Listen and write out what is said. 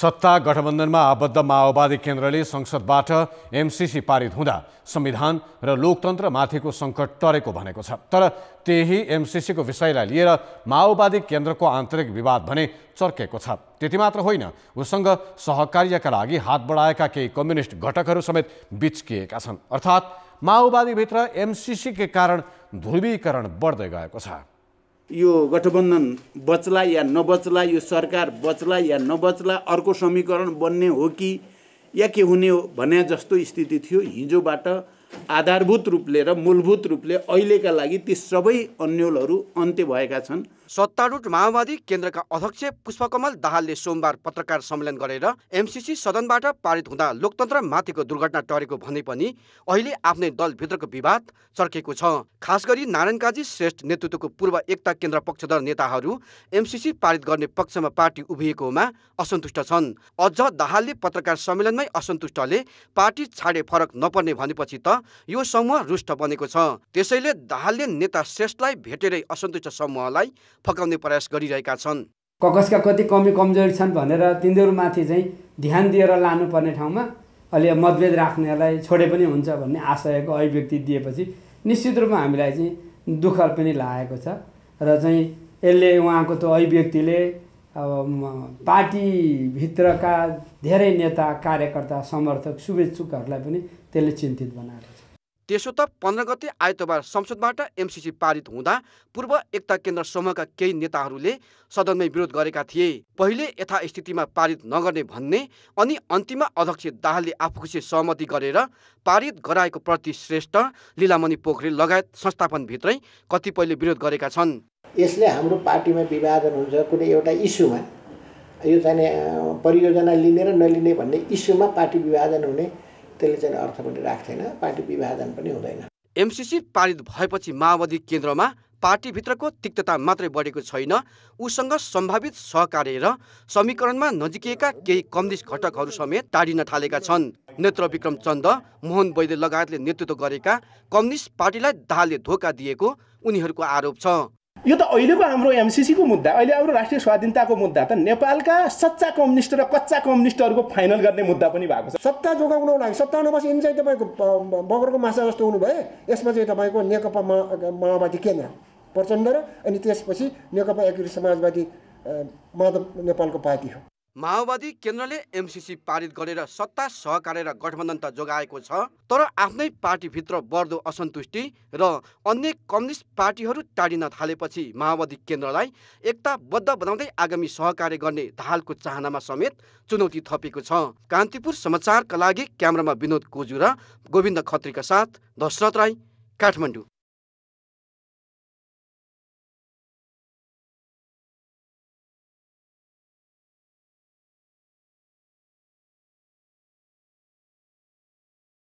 सत्ता गठबन्धनमा आबद्ध माओवादी केन्द्रले संसदबाट एमसिसी पारित हुँदा संविधान र लोकतन्त्रमाथिको सङ्कट टरेको भनेको छ तर त्यही एमसिसीको विषयलाई लिएर माओवादी केन्द्रको आन्तरिक विवाद भने चर्केको छ त्यति मात्र होइन उसँग सहकार्यका लागि हात बढाएका केही कम्युनिस्ट घटकहरू समेत बिचकिएका छन् अर्थात् माओवादीभित्र एमसिसीकै कारण ध्रुवीकरण बढ्दै गएको छ यो गठबन्धन बच्ला या नबच्ला यो सरकार बच्ला या नबच्ला अर्को समीकरण बन्ने हो कि या के हुने हो भने जस्तो स्थिति थियो हिजोबाट आधारभूत रूपले र मूलभूत रूपले अहिलेका लागि ती सबै अन्यलहरू अन्त्य भएका छन् सत्तारूढ माओवादी केन्द्रका अध्यक्ष पुष्पकमल दाहालले सोमबार पत्रकार सम्मेलन गरेर एमसिसी सदनबाट पारित हुँदा लोकतन्त्र माथिको दुर्घटना टरेको भने पनि अहिले आफ्नै दलभित्रको विवाद चर्केको छ खास गरी नारायण काजी श्रेष्ठ नेतृत्वको पूर्व एकता केन्द्र पक्षधर नेताहरू एमसिसी पारित गर्ने पक्षमा पार्टी उभिएकोमा असन्तुष्ट छन् अझ दाहालले पत्रकार सम्मेलनमै असन्तुष्टले पार्टी छाडे फरक नपर्ने भनेपछि त यो समूह रुष्ट बनेको छ त्यसैले दाहालले नेता श्रेष्ठलाई भेटेरै असन्तुष्ट समूहलाई फकाउने प्रयास गरिरहेका छन् ककसका कति कमी कमजोरी छन् भनेर तिनीहरूमाथि चाहिँ ध्यान दिएर लानुपर्ने ठाउँमा अलि मतभेद राख्नेलाई छोडे पनि हुन्छ भन्ने आशयको अभिव्यक्ति दिएपछि निश्चित रूपमा हामीलाई चाहिँ दुःख पनि लागेको छ र चाहिँ यसले उहाँको त्यो अभिव्यक्तिले अब पार्टीभित्रका धेरै नेता कार्यकर्ता समर्थक शुभेच्छुकहरूलाई पनि त्यसले चिन्तित बनाएको छ त्यसो त पन्ध्र गते आइतबार संसदबाट एमसिसी पारित हुँदा पूर्व एकता केन्द्र समूहका केही नेताहरूले सदनमै विरोध गरेका थिए पहिले यथास्थितिमा पारित नगर्ने भन्ने अनि अन्तिममा अध्यक्ष दाहालले आफूखुसी सहमति गरेर पारित गराएको प्रति श्रेष्ठ लीलामणि पोखरेल लगायत संस्थापनभित्रै कतिपयले विरोध गरेका छन् यसले हाम्रो पार्टीमा विवादन हुन्छ कुनै एउटा इस्युमा यो चाहिँ परियोजना लिने र नलिने भन्ने इस्युमा पार्टी विभाजन हुने त्यसले चाहिँ अर्थ पनि राख्दैन पार्टी विभाजन पनि हुँदैन एमसिसी पारित भएपछि माओवादी केन्द्रमा पार्टीभित्रको तिक्तता मात्रै बढेको छैन उसँग सम्भावित सहकार्य र समीकरणमा नजिकिएका केही कम्युनिस्ट घटकहरू समेत टाढिन थालेका छन् नेत्र विक्रम चन्द मोहन वैद्य लगायतले नेतृत्व गरेका कम्युनिस्ट पार्टीलाई दाहालले धोका दिएको उनीहरूको आरोप छ यो त अहिलेको हाम्रो एमसिसीको मुद्दा अहिले हाम्रो राष्ट्रिय स्वाधीनताको मुद्दा त नेपालका सच्चा कम्युनिस्ट र कच्चा कम्युनिस्टहरूको फाइनल गर्ने मुद्दा पनि भएको छ सत्ता जोगाउनको लागि सत्ताउनपछि यिन चाहिँ तपाईँको बगरको माछा जस्तो हुनुभयो यसमा चाहिँ तपाईँको नेकपा माओवादी केन्द्र प्रचण्ड र अनि त्यसपछि नेकपा एकीकृत समाजवादी माधव नेपालको पार्टी हो माओवादी केन्द्रले एमसिसी पारित गरेर सत्ता र गठबन्धन त जोगाएको छ तर आफ्नै पार्टीभित्र बढ्दो असन्तुष्टि र अन्य कम्युनिस्ट पार्टीहरू टाढिन थालेपछि माओवादी केन्द्रलाई एकताबद्ध बनाउँदै आगामी सहकार्य गर्ने धालको चाहनामा समेत चुनौती थपेको छ कान्तिपुर समाचारका लागि क्यामरामा विनोद कोजु र गोविन्द खत्रीका साथ दशरथ राई काठमाडौँ